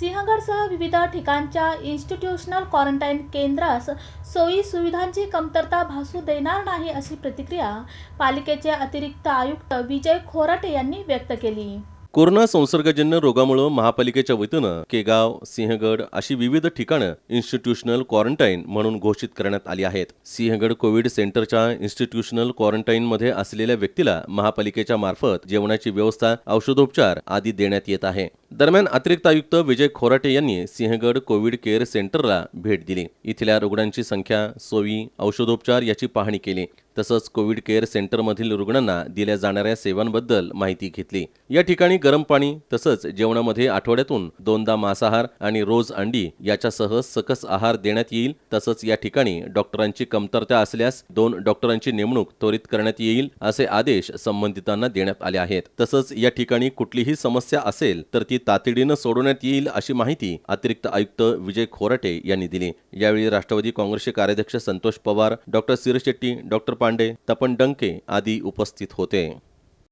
सिंहगडसह विविध ठिकाणच्या institutional quarantine केंद्रास सोयी सुविधांची कमतरता भासू देणार नाही अशी प्रतिक्रिया पालिकेचे अतिरिक्त आयुक्त विजय खोराटे यांनी व्यक्त केली कोरोना संसर्गजन्य रोगामुळे महापालिकेच्या वतीनं केगाव सिंहगड अशी विविध ठिकाणं इन्स्टिट्यूशनल क्वारंटाईन म्हणून घोषित करण्यात आली आहेत सिंहगड कोविड सेंटरच्या इन्स्टिट्यूशनल क्वारंटाईन मध्ये असलेल्या व्यक्तीला महापालिकेच्या मार्फत जेवणाची व्यवस्था औषधोपचार आदी देण्यात येत आहे दरम्यान अतिरिक्त आयुक्त विजय खोराटे यांनी सिंहगड कोविड केअर सेंटरला भेट दिली इथल्या रुग्णांची संख्या सोयी औषधोपचार याची पाहणी केली तसंच कोविड केअर सेंटरमधील रुग्णांना दिल्या जाणाऱ्या सेवांबद्दल माहिती घेतली या ठिकाणी गरम पाणी तसंच जेवणामध्ये आठवड्यातून दोनदा मांसाहार आणि रोज अंडी याच्यासह सकस आहार देण्यात येईल तसंच या ठिकाणी डॉक्टरांची कमतरता असल्यास दोन डॉक्टरांची नेमणूक त्वरित करण्यात येईल असे आदेश संबंधितांना देण्यात आले आहेत तसंच या ठिकाणी कुठलीही समस्या असेल तर ती तातडीनं सोडवण्यात येईल अशी माहिती अतिरिक्त आयुक्त विजय खोराटे यांनी दिली यावेळी राष्ट्रवादी काँग्रेसचे कार्याध्यक्ष संतोष पवार डॉक्टर सिरशेट्टी डॉक्टर पांडे तपन डंके आदी उपस्थित होते